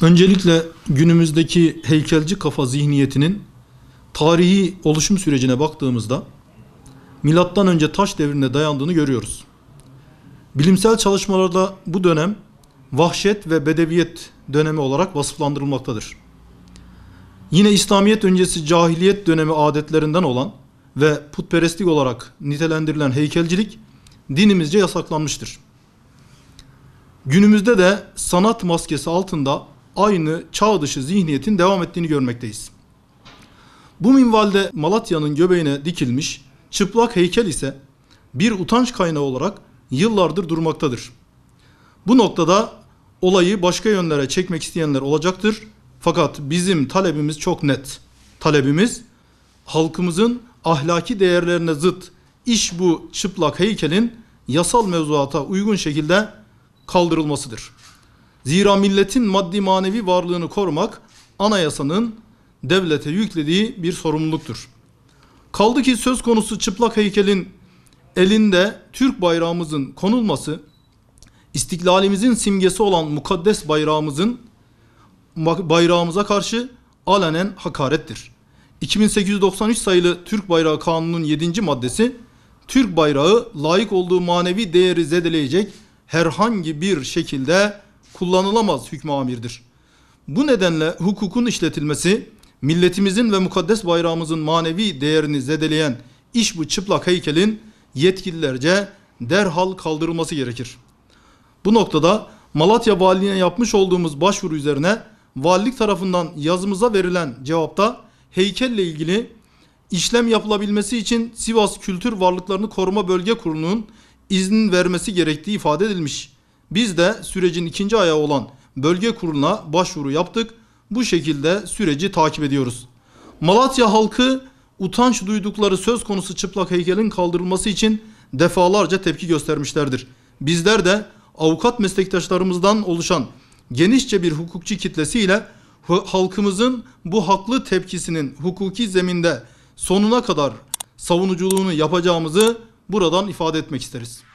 Öncelikle günümüzdeki heykelci kafa zihniyetinin tarihi oluşum sürecine baktığımızda milattan önce taş devrine dayandığını görüyoruz. Bilimsel çalışmalarda bu dönem vahşet ve bedeviyet dönemi olarak vasıflandırılmaktadır. Yine İslamiyet öncesi cahiliyet dönemi adetlerinden olan ve putperestlik olarak nitelendirilen heykelcilik dinimizce yasaklanmıştır. Günümüzde de sanat maskesi altında aynı çağ dışı zihniyetin devam ettiğini görmekteyiz. Bu minvalde Malatya'nın göbeğine dikilmiş çıplak heykel ise bir utanç kaynağı olarak yıllardır durmaktadır. Bu noktada olayı başka yönlere çekmek isteyenler olacaktır. Fakat bizim talebimiz çok net. Talebimiz halkımızın ahlaki değerlerine zıt iş bu çıplak heykelin yasal mevzuata uygun şekilde kaldırılmasıdır. Zira milletin maddi manevi varlığını korumak anayasanın devlete yüklediği bir sorumluluktur. Kaldı ki söz konusu çıplak heykelin elinde Türk bayrağımızın konulması, istiklalimizin simgesi olan mukaddes bayrağımızın bayrağımıza karşı alenen hakarettir. 2893 sayılı Türk Bayrağı Kanunu'nun 7. maddesi Türk bayrağı layık olduğu manevi değeri zedeleyecek herhangi bir şekilde kullanılamaz hükmü amirdir. Bu nedenle hukukun işletilmesi milletimizin ve mukaddes bayrağımızın manevi değerini zedeleyen iş bu çıplak heykelin yetkililerce derhal kaldırılması gerekir. Bu noktada Malatya Valiliğine yapmış olduğumuz başvuru üzerine valilik tarafından yazımıza verilen cevapta heykelle ilgili işlem yapılabilmesi için Sivas Kültür Varlıklarını Koruma Bölge Kurulu'nun iznin vermesi gerektiği ifade edilmiş. Biz de sürecin ikinci ayağı olan bölge kuruluna başvuru yaptık. Bu şekilde süreci takip ediyoruz. Malatya halkı utanç duydukları söz konusu çıplak heykelin kaldırılması için defalarca tepki göstermişlerdir. Bizler de avukat meslektaşlarımızdan oluşan genişçe bir hukukçu kitlesiyle halkımızın bu haklı tepkisinin hukuki zeminde sonuna kadar savunuculuğunu yapacağımızı buradan ifade etmek isteriz.